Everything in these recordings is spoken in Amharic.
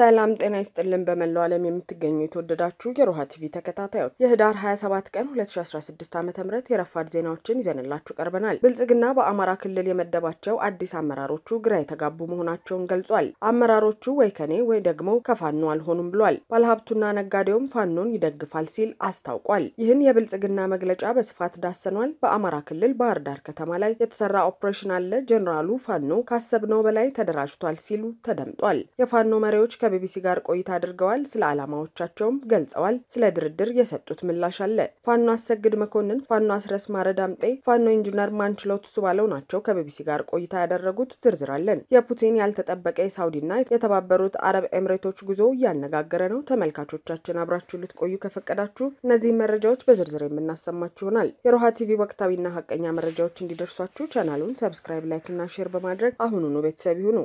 ሰላም ጤና ይስጥልን። በመላው ዓለም የምትገኙ የተወደዳችሁ የሮሃ ቲቪ ተከታታዮች የህዳር 27 ቀን 2016 ዓ ም የረፋድ ዜናዎችን ይዘንላችሁ ቀርበናል። ብልጽግና በአማራ ክልል የመደባቸው አዲስ አመራሮቹ ግራ የተጋቡ መሆናቸውን ገልጿል። አመራሮቹ ወይ ከኔ ወይ ደግሞ ከፋኖ አልሆኑም ብሏል። ባለሀብቱና ነጋዴውም ፋኖን ይደግፋል ሲል አስታውቋል። ይህን የብልጽግና መግለጫ በስፋት ዳሰኗል። በአማራ ክልል ባህር ዳር ከተማ ላይ የተሰራ ኦፕሬሽን አለ። ጀኔራሉ ፋኖ ካሰብነው በላይ ተደራጅቷል ሲሉ ተደምጧል። የፋኖ መሪዎች ከ ከቢቢሲ ጋር ቆይታ አድርገዋል። ስለ ዓላማዎቻቸውም ገልጸዋል። ስለ ድርድር የሰጡት ምላሽ አለ። ፋኖ አሰግድ መኮንን፣ ፋኖ አስረስ ማረዳምጤ፣ ፋኖ ኢንጂነር ማንችሎት እሱ ባለው ናቸው ከቢቢሲ ጋር ቆይታ ያደረጉት። ዝርዝር አለን። የፑቲን ያልተጠበቀ የሳውዲና የተባበሩት አረብ ኤምሬቶች ጉዞ እያነጋገረ ነው። ተመልካቾቻችን አብራችሁ ልትቆዩ ከፈቀዳችሁ እነዚህ መረጃዎች በዝርዝር የምናሰማችሁ ይሆናል። የሮሃ ቲቪ ወቅታዊና ሀቀኛ መረጃዎች እንዲደርሷችሁ ቻናሉን ሰብስክራይብ፣ ላይክ እና ሼር በማድረግ አሁኑኑ ቤተሰብ ይሁኑ።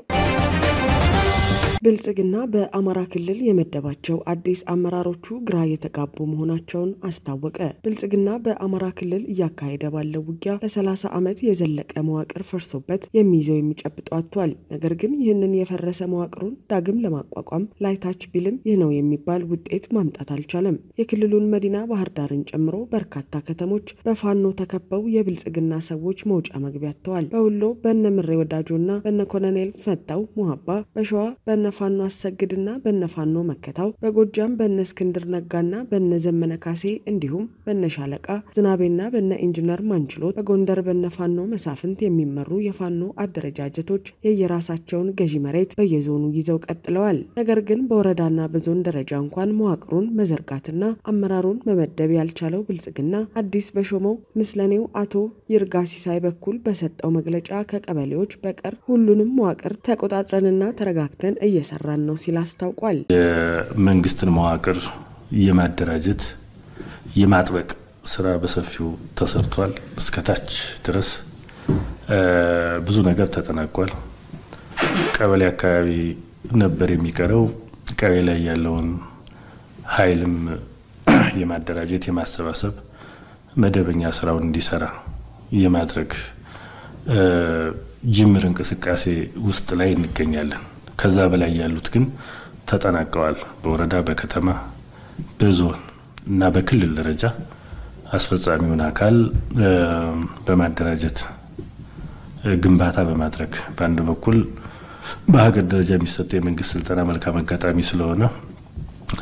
ብልጽግና በአማራ ክልል የመደባቸው አዲስ አመራሮቹ ግራ የተጋቡ መሆናቸውን አስታወቀ። ብልጽግና በአማራ ክልል እያካሄደ ባለው ውጊያ ለ30 ዓመት የዘለቀ መዋቅር ፈርሶበት የሚይዘው የሚጨብጠው አጥቷል። ነገር ግን ይህንን የፈረሰ መዋቅሩን ዳግም ለማቋቋም ላይታች ቢልም ይህ ነው የሚባል ውጤት ማምጣት አልቻለም። የክልሉን መዲና ባህር ዳርን ጨምሮ በርካታ ከተሞች በፋኖ ተከበው የብልጽግና ሰዎች መውጫ መግቢያ አጥተዋል። በወሎ በነ ምሬ ወዳጆና በነ ኮሎኔል ፈታው ሙሀባ፣ በሸዋ በነ ፋኖ አሰግድና በነፋኖ መከታው በጎጃም በነ እስክንድር ነጋና በነ ዘመነ ካሴ እንዲሁም በነ ሻለቃ ዝናቤና በነ ኢንጂነር ማንችሎት በጎንደር በነ ፋኖ መሳፍንት የሚመሩ የፋኖ አደረጃጀቶች የየራሳቸውን ገዢ መሬት በየዞኑ ይዘው ቀጥለዋል። ነገር ግን በወረዳና በዞን ደረጃ እንኳን መዋቅሩን መዘርጋትና አመራሩን መመደብ ያልቻለው ብልጽግና አዲስ በሾመው ምስለኔው አቶ ይርጋ ሲሳይ በኩል በሰጠው መግለጫ ከቀበሌዎች በቀር ሁሉንም መዋቅር ተቆጣጥረንና ተረጋግተን እየሰራን ነው ሲል አስታውቋል። የመንግስትን መዋቅር የማደራጀት የማጥበቅ ስራ በሰፊው ተሰርቷል። እስከታች ድረስ ብዙ ነገር ተጠናቋል። ቀበሌ አካባቢ ነበር የሚቀረው። ቀበሌ ላይ ያለውን ኃይልም የማደራጀት የማሰባሰብ መደበኛ ስራውን እንዲሰራ የማድረግ ጅምር እንቅስቃሴ ውስጥ ላይ እንገኛለን። ከዛ በላይ ያሉት ግን ተጠናቀዋል። በወረዳ በከተማ በዞን እና በክልል ደረጃ አስፈጻሚውን አካል በማደራጀት ግንባታ በማድረግ በአንድ በኩል በሀገር ደረጃ የሚሰጥ የመንግስት ስልጠና መልካም አጋጣሚ ስለሆነ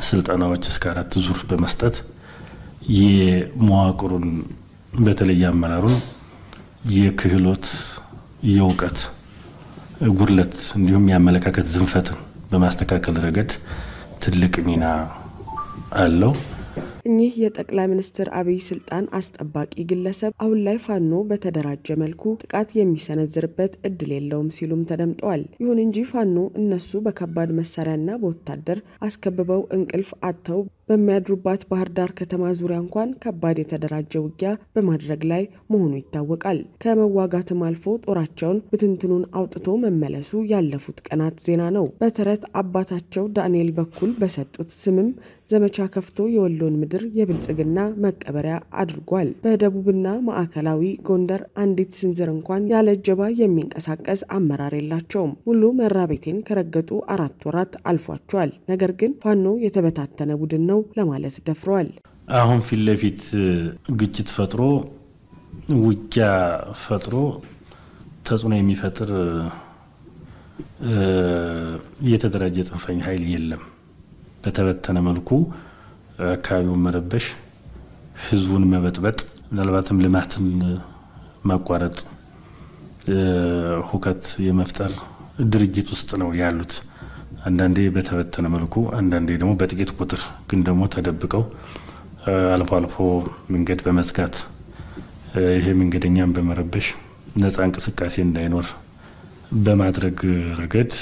ስልጠናዎች እስከ አራት ዙር በመስጠት የመዋቅሩን በተለይ አመራሩን የክህሎት የእውቀት ጉድለት እንዲሁም የአመለካከት ዝንፈትን በማስተካከል ረገድ ትልቅ ሚና አለው። እኚህ የጠቅላይ ሚኒስትር አብይ ስልጣን አስጠባቂ ግለሰብ አሁን ላይ ፋኖ በተደራጀ መልኩ ጥቃት የሚሰነዝርበት እድል የለውም ሲሉም ተደምጠዋል። ይሁን እንጂ ፋኖ እነሱ በከባድ መሳሪያና በወታደር አስከብበው እንቅልፍ አጥተው በሚያድሩባት ባህር ዳር ከተማ ዙሪያ እንኳን ከባድ የተደራጀ ውጊያ በማድረግ ላይ መሆኑ ይታወቃል። ከመዋጋትም አልፎ ጦራቸውን ብትንትኑን አውጥቶ መመለሱ ያለፉት ቀናት ዜና ነው። በተረት አባታቸው ዳንኤል በኩል በሰጡት ስምም ዘመቻ ከፍቶ የወሎን ምድር የብልጽግና መቀበሪያ አድርጓል። በደቡብና ማዕከላዊ ጎንደር አንዲት ስንዝር እንኳን ያለ እጀባ የሚንቀሳቀስ አመራር የላቸውም። ሙሉ መራቤቴን ከረገጡ አራት ወራት አልፏቸዋል። ነገር ግን ፋኖ የተበታተነ ቡድን ነው ነው ለማለት ደፍሯል። አሁን ፊት ለፊት ግጭት ፈጥሮ ውጊያ ፈጥሮ ተጽዕኖ የሚፈጥር የተደራጀ ጽንፈኛ ኃይል የለም። በተበተነ መልኩ አካባቢውን መረበሽ፣ ህዝቡን መበጥበጥ፣ ምናልባትም ልማትን ማቋረጥ፣ ሁከት የመፍጠር ድርጊት ውስጥ ነው ያሉት። አንዳንዴ በተበተነ መልኩ፣ አንዳንዴ ደግሞ በጥቂት ቁጥር ግን ደግሞ ተደብቀው አልፎ አልፎ መንገድ በመዝጋት ይሄ መንገደኛን በመረበሽ ነፃ እንቅስቃሴ እንዳይኖር በማድረግ ረገድ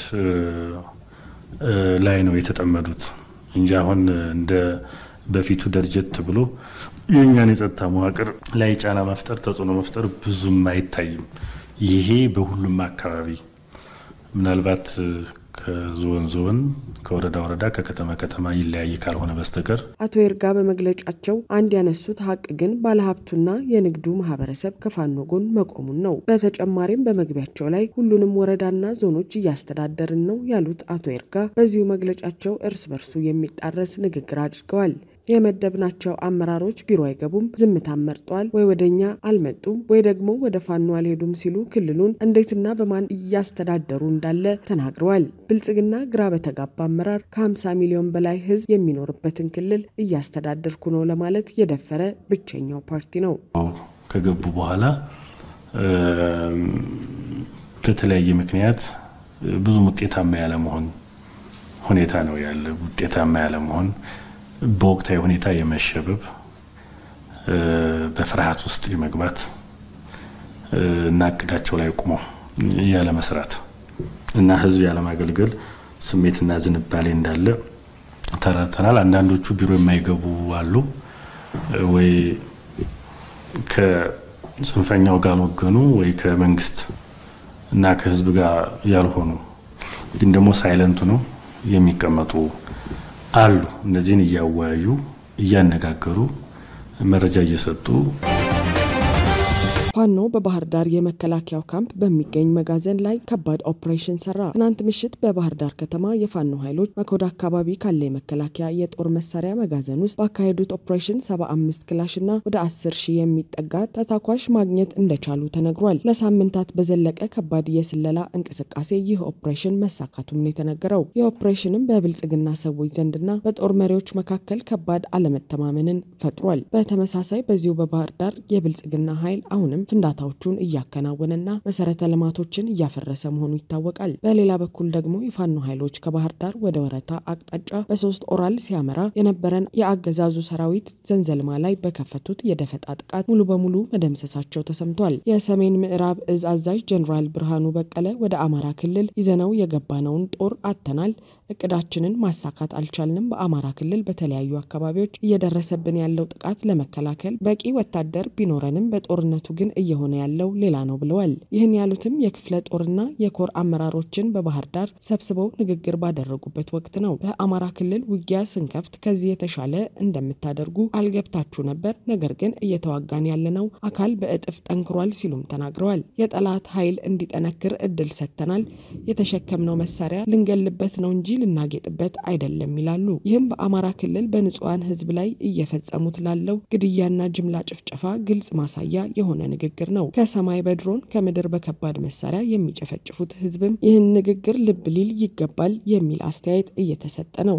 ላይ ነው የተጠመዱት እንጂ አሁን እንደ በፊቱ ደርጀት ብሎ የእኛን የጸጥታ መዋቅር ላይ ጫና መፍጠር፣ ተጽዕኖ መፍጠር ብዙም አይታይም። ይሄ በሁሉም አካባቢ ምናልባት ከዞን ዞን ከወረዳ ወረዳ ከከተማ ከተማ ይለያይ ካልሆነ በስተቀር። አቶ ይርጋ በመግለጫቸው አንድ ያነሱት ሀቅ ግን ባለሀብቱና የንግዱ ማህበረሰብ ከፋኖ ጎን መቆሙን ነው። በተጨማሪም በመግቢያቸው ላይ ሁሉንም ወረዳና ዞኖች እያስተዳደርን ነው ያሉት አቶ ይርጋ በዚሁ መግለጫቸው እርስ በርሱ የሚጣረስ ንግግር አድርገዋል። የመደብናቸው አመራሮች ቢሮ አይገቡም፣ ዝምታን መርጧል፣ ወይ ወደኛ አልመጡም፣ ወይ ደግሞ ወደ ፋኖ አልሄዱም ሲሉ ክልሉን እንዴትና በማን እያስተዳደሩ እንዳለ ተናግረዋል። ብልጽግና ግራ በተጋባ አመራር ከ50 ሚሊዮን በላይ ህዝብ የሚኖርበትን ክልል እያስተዳደርኩ ነው ለማለት የደፈረ ብቸኛው ፓርቲ ነው። ከገቡ በኋላ በተለያየ ምክንያት ብዙም ውጤታማ ያለመሆን ሁኔታ ነው ያለ ውጤታማ ያለመሆን በወቅታዊ ሁኔታ የመሸበብ በፍርሃት ውስጥ የመግባት እና እቅዳቸው ላይ ቁመው ያለመስራት እና ህዝብ ያለማገልገል ስሜትና ዝንባሌ እንዳለ ተረድተናል። አንዳንዶቹ ቢሮ የማይገቡ አሉ ወይ ከጽንፈኛው ጋር አልወገኑ ወይ ከመንግስት እና ከህዝብ ጋር ያልሆኑ ግን ደግሞ ሳይለንቱ ነው የሚቀመጡ አሉ። እነዚህን እያወያዩ እያነጋገሩ መረጃ እየሰጡ ፋኖ በባህር ዳር የመከላከያው ካምፕ በሚገኝ መጋዘን ላይ ከባድ ኦፕሬሽን ሰራ። ትናንት ምሽት በባህር ዳር ከተማ የፋኖ ኃይሎች መኮዳ አካባቢ ካለ የመከላከያ የጦር መሳሪያ መጋዘን ውስጥ ባካሄዱት ኦፕሬሽን 75 ክላሽ እና ወደ 10 ሺህ የሚጠጋ ተታኳሽ ማግኘት እንደቻሉ ተነግሯል። ለሳምንታት በዘለቀ ከባድ የስለላ እንቅስቃሴ ይህ ኦፕሬሽን መሳካቱም ነው የተነገረው። ይህ ኦፕሬሽንም በብልጽግና ሰዎች ዘንድና በጦር መሪዎች መካከል ከባድ አለመተማመንን ፈጥሯል። በተመሳሳይ በዚሁ በባህር ዳር የብልጽግና ኃይል አሁንም ፍንዳታዎቹን እያከናወነና መሰረተ ልማቶችን እያፈረሰ መሆኑ ይታወቃል። በሌላ በኩል ደግሞ የፋኖ ኃይሎች ከባህር ዳር ወደ ወረታ አቅጣጫ በሶስት ኦራል ሲያመራ የነበረን የአገዛዙ ሰራዊት ዘንዘልማ ላይ በከፈቱት የደፈጣ ጥቃት ሙሉ በሙሉ መደምሰሳቸው ተሰምቷል። የሰሜን ምዕራብ እዝ አዛዥ ጀኔራል ብርሃኑ በቀለ ወደ አማራ ክልል ይዘነው የገባነውን ጦር አተናል እቅዳችንን ማሳካት አልቻልንም። በአማራ ክልል በተለያዩ አካባቢዎች እየደረሰብን ያለው ጥቃት ለመከላከል በቂ ወታደር ቢኖረንም በጦርነቱ ግን እየሆነ ያለው ሌላ ነው ብለዋል። ይህን ያሉትም የክፍለ ጦርና የኮር አመራሮችን በባህር ዳር ሰብስበው ንግግር ባደረጉበት ወቅት ነው። በአማራ ክልል ውጊያ ስንከፍት ከዚህ የተሻለ እንደምታደርጉ አልገብታችሁ ነበር፣ ነገር ግን እየተዋጋን ያለነው አካል በእጥፍ ጠንክሯል ሲሉም ተናግረዋል። የጠላት ኃይል እንዲጠነክር እድል ሰጥተናል። የተሸከምነው መሳሪያ ልንገልበት ነው እንጂ ልናጌጥበት አይደለም ይላሉ። ይህም በአማራ ክልል በንጹሐን ህዝብ ላይ እየፈጸሙት ላለው ግድያና ጅምላ ጭፍጨፋ ግልጽ ማሳያ የሆነ ንግግር ነው። ከሰማይ በድሮን ከምድር በከባድ መሳሪያ የሚጨፈጭፉት ህዝብም ይህን ንግግር ልብ ሊል ይገባል የሚል አስተያየት እየተሰጠ ነው።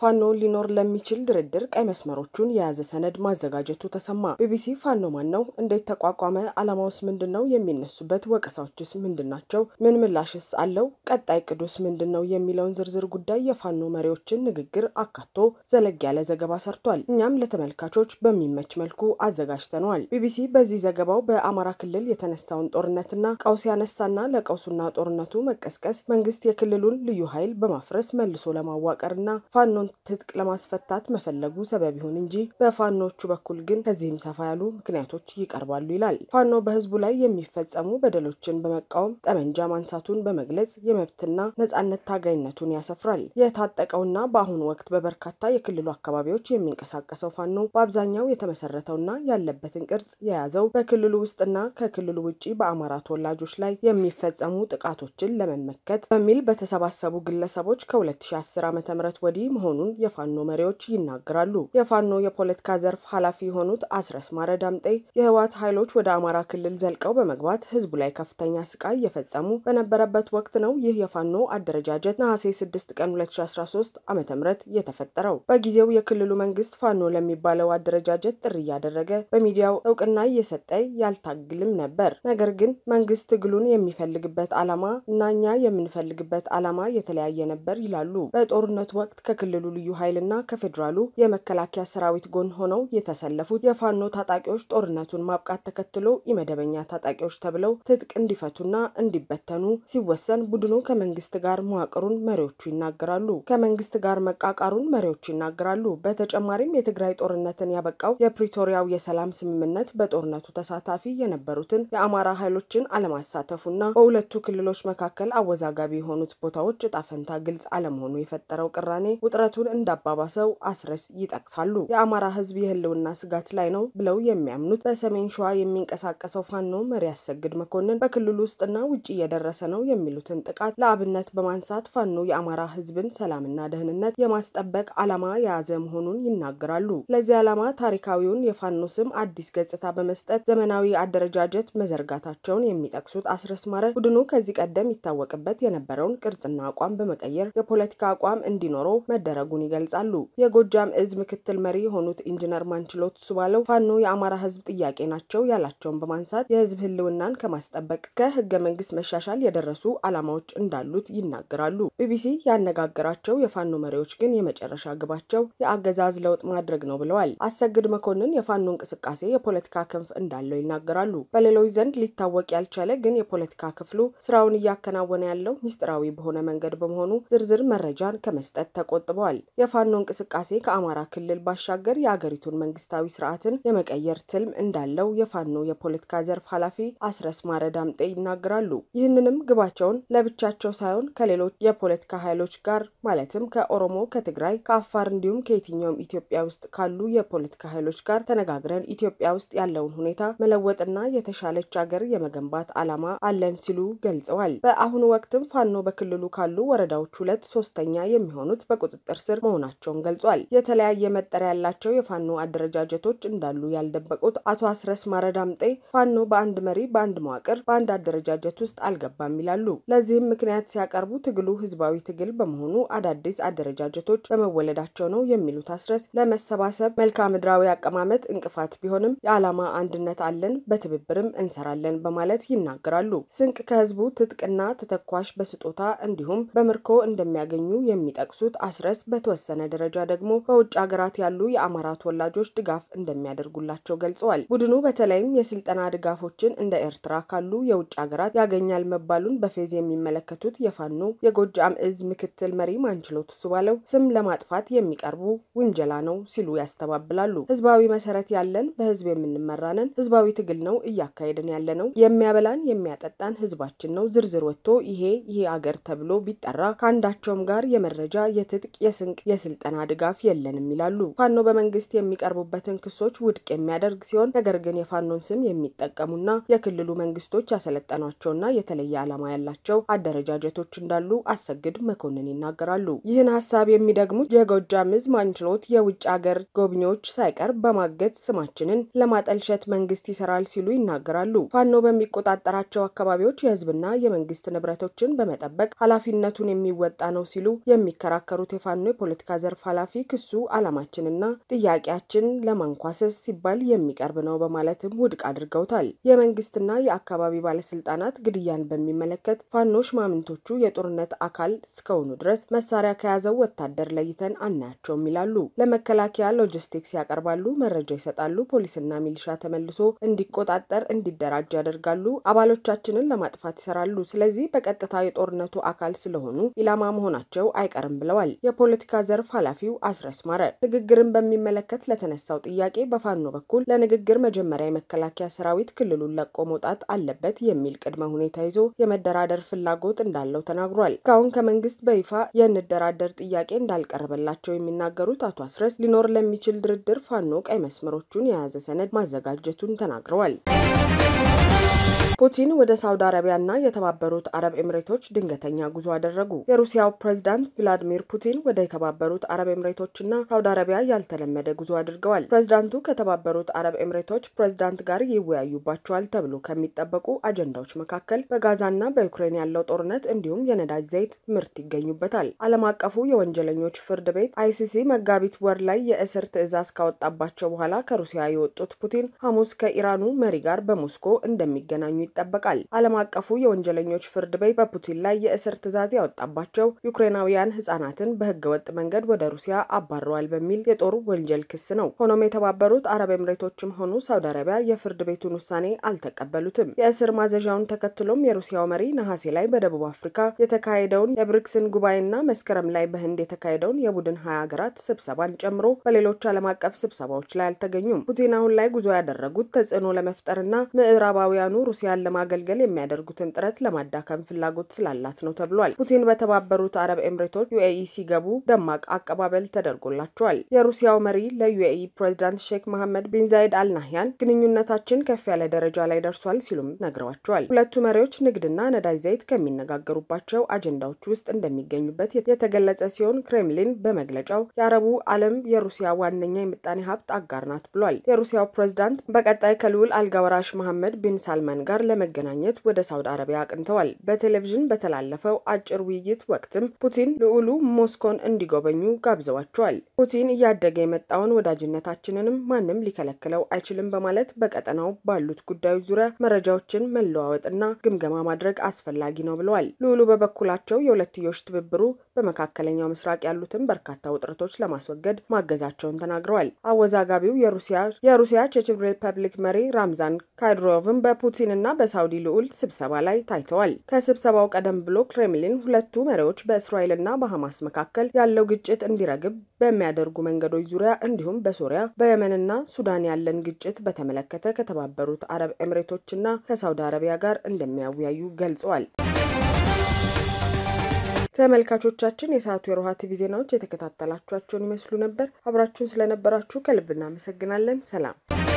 ፋኖ ሊኖር ለሚችል ድርድር ቀይ መስመሮቹን የያዘ ሰነድ ማዘጋጀቱ ተሰማ። ቢቢሲ ፋኖ ማን ነው? እንዴት ተቋቋመ? አላማውስ ምንድን ነው? የሚነሱበት ወቀሳዎችስ ምንድን ናቸው? ምን ምላሽስ አለው? ቀጣይ ቅዱስ ምንድን ነው የሚለውን ዝርዝር ጉዳይ የፋኖ መሪዎችን ንግግር አካቶ ዘለግ ያለ ዘገባ ሰርቷል። እኛም ለተመልካቾች በሚመች መልኩ አዘጋጅተነዋል። ቢቢሲ በዚህ ዘገባው በአማራ ክልል የተነሳውን ጦርነትና ቀውስ ያነሳና ለቀውሱና ጦርነቱ መቀስቀስ መንግስት የክልሉን ልዩ ኃይል በማፍረስ መልሶ ለማዋቀርና ፋኖን ትጥቅ ለማስፈታት መፈለጉ ሰበብ ይሁን እንጂ በፋኖቹ በኩል ግን ከዚህም ሰፋ ያሉ ምክንያቶች ይቀርባሉ ይላል። ፋኖ በህዝቡ ላይ የሚፈጸሙ በደሎችን በመቃወም ጠመንጃ ማንሳቱን በመግለጽ የመብትና ነጻነት ታጋይነቱን ያሰፍራል። የታጠቀውና በአሁኑ ወቅት በበርካታ የክልሉ አካባቢዎች የሚንቀሳቀሰው ፋኖ በአብዛኛው የተመሰረተውና ያለበትን ቅርጽ የያዘው በክልሉ ውስጥና ከክልሉ ውጭ በአማራ ተወላጆች ላይ የሚፈጸሙ ጥቃቶችን ለመመከት በሚል በተሰባሰቡ ግለሰቦች ከ2010 ዓ ም ወዲህ መሆኑ መሆኑን የፋኖ መሪዎች ይናገራሉ። የፋኖ የፖለቲካ ዘርፍ ኃላፊ የሆኑት አስረስ ማረ ዳምጤ የህወሓት ኃይሎች ወደ አማራ ክልል ዘልቀው በመግባት ህዝቡ ላይ ከፍተኛ ስቃይ የፈጸሙ በነበረበት ወቅት ነው ይህ የፋኖ አደረጃጀት ነሐሴ 6 ቀን 2013 ዓ ም የተፈጠረው። በጊዜው የክልሉ መንግስት ፋኖ ለሚባለው አደረጃጀት ጥሪ እያደረገ በሚዲያው እውቅና እየሰጠ ያልታግልም ነበር። ነገር ግን መንግስት ትግሉን የሚፈልግበት ዓላማ እና እኛ የምንፈልግበት ዓላማ የተለያየ ነበር ይላሉ። በጦርነት ወቅት ከክልሉ ከክልሉ ልዩ ኃይልና ከፌዴራሉ የመከላከያ ሰራዊት ጎን ሆነው የተሰለፉት የፋኖ ታጣቂዎች ጦርነቱን ማብቃት ተከትሎ የመደበኛ ታጣቂዎች ተብለው ትጥቅ እንዲፈቱና እንዲበተኑ ሲወሰን ቡድኑ ከመንግስት ጋር መዋቅሩን መሪዎቹ ይናገራሉ። ከመንግስት ጋር መቃቃሩን መሪዎቹ ይናገራሉ። በተጨማሪም የትግራይ ጦርነትን ያበቃው የፕሪቶሪያው የሰላም ስምምነት በጦርነቱ ተሳታፊ የነበሩትን የአማራ ኃይሎችን አለማሳተፉና በሁለቱ ክልሎች መካከል አወዛጋቢ የሆኑት ቦታዎች እጣፈንታ ግልጽ አለመሆኑ የፈጠረው ቅራኔ ውጥረቱ ስጋቱን እንዳባባሰው አስረስ ይጠቅሳሉ። የአማራ ህዝብ የህልውና ስጋት ላይ ነው ብለው የሚያምኑት በሰሜን ሸዋ የሚንቀሳቀሰው ፋኖ መሪ ያሰግድ መኮንን በክልሉ ውስጥና ውጭ እየደረሰ ነው የሚሉትን ጥቃት ለአብነት በማንሳት ፋኖ የአማራ ህዝብን ሰላምና ደህንነት የማስጠበቅ ዓላማ የያዘ መሆኑን ይናገራሉ። ለዚህ ዓላማ ታሪካዊውን የፋኖ ስም አዲስ ገጽታ በመስጠት ዘመናዊ አደረጃጀት መዘርጋታቸውን የሚጠቅሱት አስረስ ማረ ቡድኑ ከዚህ ቀደም ይታወቅበት የነበረውን ቅርጽና አቋም በመቀየር የፖለቲካ አቋም እንዲኖረው መደረጉ መደረጉን ይገልጻሉ። የጎጃም እዝ ምክትል መሪ የሆኑት ኢንጂነር ማንችሎት ሱባለው ፋኖ የአማራ ህዝብ ጥያቄ ናቸው ያላቸውን በማንሳት የህዝብ ህልውናን ከማስጠበቅ ከህገ መንግስት መሻሻል የደረሱ አላማዎች እንዳሉት ይናገራሉ። ቢቢሲ ያነጋገራቸው የፋኖ መሪዎች ግን የመጨረሻ ግባቸው የአገዛዝ ለውጥ ማድረግ ነው ብለዋል። አሰግድ መኮንን የፋኖ እንቅስቃሴ የፖለቲካ ክንፍ እንዳለው ይናገራሉ። በሌሎች ዘንድ ሊታወቅ ያልቻለ ግን የፖለቲካ ክፍሉ ስራውን እያከናወነ ያለው ሚስጥራዊ በሆነ መንገድ በመሆኑ ዝርዝር መረጃን ከመስጠት ተቆጥበዋል። ገልጸዋል። የፋኖ እንቅስቃሴ ከአማራ ክልል ባሻገር የአገሪቱን መንግስታዊ ስርዓትን የመቀየር ትልም እንዳለው የፋኖ የፖለቲካ ዘርፍ ኃላፊ አስረስ ማረ ዳምጤ ይናገራሉ። ይህንንም ግባቸውን ለብቻቸው ሳይሆን ከሌሎች የፖለቲካ ኃይሎች ጋር ማለትም ከኦሮሞ፣ ከትግራይ፣ ከአፋር እንዲሁም ከየትኛውም ኢትዮጵያ ውስጥ ካሉ የፖለቲካ ኃይሎች ጋር ተነጋግረን ኢትዮጵያ ውስጥ ያለውን ሁኔታ መለወጥና የተሻለች ሀገር የመገንባት ዓላማ አለን ሲሉ ገልጸዋል። በአሁኑ ወቅትም ፋኖ በክልሉ ካሉ ወረዳዎች ሁለት ሶስተኛ የሚሆኑት በቁጥጥር ስር መሆናቸውን ገልጿል። የተለያየ መጠሪያ ያላቸው የፋኖ አደረጃጀቶች እንዳሉ ያልደበቁት አቶ አስረስ ማረዳምጤ ፋኖ በአንድ መሪ፣ በአንድ መዋቅር፣ በአንድ አደረጃጀት ውስጥ አልገባም ይላሉ። ለዚህም ምክንያት ሲያቀርቡ ትግሉ ህዝባዊ ትግል በመሆኑ አዳዲስ አደረጃጀቶች በመወለዳቸው ነው የሚሉት አስረስ ለመሰባሰብ መልክዓ ምድራዊ አቀማመጥ እንቅፋት ቢሆንም የዓላማ አንድነት አለን፣ በትብብርም እንሰራለን በማለት ይናገራሉ። ስንቅ ከህዝቡ ትጥቅና ተተኳሽ በስጦታ እንዲሁም በምርኮ እንደሚያገኙ የሚጠቅሱት አስረስ በተወሰነ ደረጃ ደግሞ በውጭ ሀገራት ያሉ የአማራ ተወላጆች ድጋፍ እንደሚያደርጉላቸው ገልጸዋል። ቡድኑ በተለይም የስልጠና ድጋፎችን እንደ ኤርትራ ካሉ የውጭ ሀገራት ያገኛል መባሉን በፌዝ የሚመለከቱት የፋኖ የጎጃም እዝ ምክትል መሪ ማንችለው ባለው ስም ለማጥፋት የሚቀርቡ ውንጀላ ነው ሲሉ ያስተባብላሉ። ህዝባዊ መሰረት ያለን በህዝብ የምንመራነን ህዝባዊ ትግል ነው እያካሄድን ያለ ነው። የሚያበላን የሚያጠጣን ህዝባችን ነው። ዝርዝር ወጥቶ ይሄ ይሄ አገር ተብሎ ቢጠራ ከአንዳቸውም ጋር የመረጃ የትጥቅ ስንቅ፣ የስልጠና ድጋፍ የለንም ይላሉ። ፋኖ በመንግስት የሚቀርቡበትን ክሶች ውድቅ የሚያደርግ ሲሆን ነገር ግን የፋኖን ስም የሚጠቀሙና የክልሉ መንግስቶች ያሰለጠኗቸውና የተለየ ዓላማ ያላቸው አደረጃጀቶች እንዳሉ አሰግድ መኮንን ይናገራሉ። ይህን ሀሳብ የሚደግሙት የጎጃም ዕዝ ማንችሎት የውጭ አገር ጎብኚዎች ሳይቀር በማገት ስማችንን ለማጠልሸት መንግስት ይሰራል ሲሉ ይናገራሉ። ፋኖ በሚቆጣጠራቸው አካባቢዎች የህዝብና የመንግስት ንብረቶችን በመጠበቅ ኃላፊነቱን የሚወጣ ነው ሲሉ የሚከራከሩት የፋኖ የፖለቲካ ዘርፍ ኃላፊ ክሱ ዓላማችንና ጥያቄያችን ለማንኳሰስ ሲባል የሚቀርብ ነው በማለትም ውድቅ አድርገውታል። የመንግስትና የአካባቢ ባለስልጣናት ግድያን በሚመለከት ፋኖ ሽማምንቶቹ የጦርነት አካል እስከሆኑ ድረስ መሳሪያ ከያዘው ወታደር ለይተን አናያቸውም ይላሉ። ለመከላከያ ሎጂስቲክስ ያቀርባሉ፣ መረጃ ይሰጣሉ። ፖሊስና ሚሊሻ ተመልሶ እንዲቆጣጠር እንዲደራጅ ያደርጋሉ። አባሎቻችንን ለማጥፋት ይሰራሉ። ስለዚህ በቀጥታ የጦርነቱ አካል ስለሆኑ ኢላማ መሆናቸው አይቀርም ብለዋል። የፖለቲካ ዘርፍ ኃላፊው አስረስ ማረ ንግግርን በሚመለከት ለተነሳው ጥያቄ በፋኖ በኩል ለንግግር መጀመሪያ የመከላከያ ሰራዊት ክልሉን ለቆ መውጣት አለበት የሚል ቅድመ ሁኔታ ይዞ የመደራደር ፍላጎት እንዳለው ተናግሯል። እስካሁን ከመንግስት በይፋ የንደራደር ጥያቄ እንዳልቀረበላቸው የሚናገሩት አቶ አስረስ ሊኖር ለሚችል ድርድር ፋኖ ቀይ መስመሮቹን የያዘ ሰነድ ማዘጋጀቱን ተናግረዋል። ፑቲን ወደ ሳውዲ አረቢያና የተባበሩት አረብ ኤምሬቶች ድንገተኛ ጉዞ አደረጉ። የሩሲያው ፕሬዝዳንት ቭላዲሚር ፑቲን ወደ የተባበሩት አረብ ኤምሬቶችና ሳውዲ አረቢያ ያልተለመደ ጉዞ አድርገዋል። ፕሬዝዳንቱ ከተባበሩት አረብ ኤምሬቶች ፕሬዝዳንት ጋር ይወያዩባቸዋል ተብሎ ከሚጠበቁ አጀንዳዎች መካከል በጋዛና በዩክሬን ያለው ጦርነት እንዲሁም የነዳጅ ዘይት ምርት ይገኙበታል። ዓለም አቀፉ የወንጀለኞች ፍርድ ቤት አይሲሲ መጋቢት ወር ላይ የእስር ትዕዛዝ ካወጣባቸው በኋላ ከሩሲያ የወጡት ፑቲን ሐሙስ ከኢራኑ መሪ ጋር በሞስኮ እንደሚገ እንደሚገናኙ ይጠበቃል። ዓለም አቀፉ የወንጀለኞች ፍርድ ቤት በፑቲን ላይ የእስር ትዕዛዝ ያወጣባቸው ዩክሬናውያን ህጻናትን በህገወጥ መንገድ ወደ ሩሲያ አባረዋል በሚል የጦር ወንጀል ክስ ነው። ሆኖም የተባበሩት አረብ ኤምሬቶችም ሆኑ ሳውዲ አረቢያ የፍርድ ቤቱን ውሳኔ አልተቀበሉትም። የእስር ማዘዣውን ተከትሎም የሩሲያው መሪ ነሐሴ ላይ በደቡብ አፍሪካ የተካሄደውን የብሪክስን ጉባኤና መስከረም ላይ በህንድ የተካሄደውን የቡድን ሀያ ሀገራት ስብሰባን ጨምሮ በሌሎች ዓለም አቀፍ ስብሰባዎች ላይ አልተገኙም። ፑቲን አሁን ላይ ጉዞ ያደረጉት ተጽዕኖ ለመፍጠርና ምዕራባውያኑ ሩሲያን ለማገልገል የሚያደርጉትን ጥረት ለማዳከም ፍላጎት ስላላት ነው ተብሏል። ፑቲን በተባበሩት አረብ ኤምሬቶች ዩኤኢ ሲገቡ ደማቅ አቀባበል ተደርጎላቸዋል። የሩሲያው መሪ ለዩኤኢ ፕሬዚዳንት ሼክ መሐመድ ቢን ዛይድ አልናህያን ግንኙነታችን ከፍ ያለ ደረጃ ላይ ደርሷል ሲሉም ነግረዋቸዋል። ሁለቱ መሪዎች ንግድና ነዳጅ ዘይት ከሚነጋገሩባቸው አጀንዳዎች ውስጥ እንደሚገኙበት የተገለጸ ሲሆን ክሬምሊን በመግለጫው የአረቡ ዓለም የሩሲያ ዋነኛ የምጣኔ ሀብት አጋር ናት ብሏል። የሩሲያው ፕሬዚዳንት በቀጣይ ከልዑል አልጋወራሽ መሐመድ ቢን ሳልማ ጀርመን ጋር ለመገናኘት ወደ ሳውዲ አረቢያ አቅንተዋል። በቴሌቪዥን በተላለፈው አጭር ውይይት ወቅትም ፑቲን ልዑሉ ሞስኮን እንዲጎበኙ ጋብዘዋቸዋል። ፑቲን እያደገ የመጣውን ወዳጅነታችንንም ማንም ሊከለክለው አይችልም በማለት በቀጠናው ባሉት ጉዳዮች ዙሪያ መረጃዎችን መለዋወጥና ግምገማ ማድረግ አስፈላጊ ነው ብለዋል። ልዑሉ በበኩላቸው የሁለትዮሽ ትብብሩ በመካከለኛው ምስራቅ ያሉትን በርካታ ውጥረቶች ለማስወገድ ማገዛቸውን ተናግረዋል። አወዛጋቢው የሩሲያ የሩሲያ ቼችን ሪፐብሊክ መሪ ራምዛን ካድሮቭም በፑቲን ፑቲንና በሳውዲ ልዑል ስብሰባ ላይ ታይተዋል። ከስብሰባው ቀደም ብሎ ክሬምሊን ሁለቱ መሪዎች በእስራኤልና በሐማስ መካከል ያለው ግጭት እንዲረግብ በሚያደርጉ መንገዶች ዙሪያ እንዲሁም በሶሪያ በየመንና ሱዳን ያለን ግጭት በተመለከተ ከተባበሩት አረብ ኤምሬቶችና ከሳውዲ አረቢያ ጋር እንደሚያወያዩ ገልጸዋል። ተመልካቾቻችን የሰዓቱ የሮሃ ቲቪ ዜናዎች የተከታተላችኋቸውን ይመስሉ ነበር። አብራችሁን ስለነበራችሁ ከልብ እናመሰግናለን። ሰላም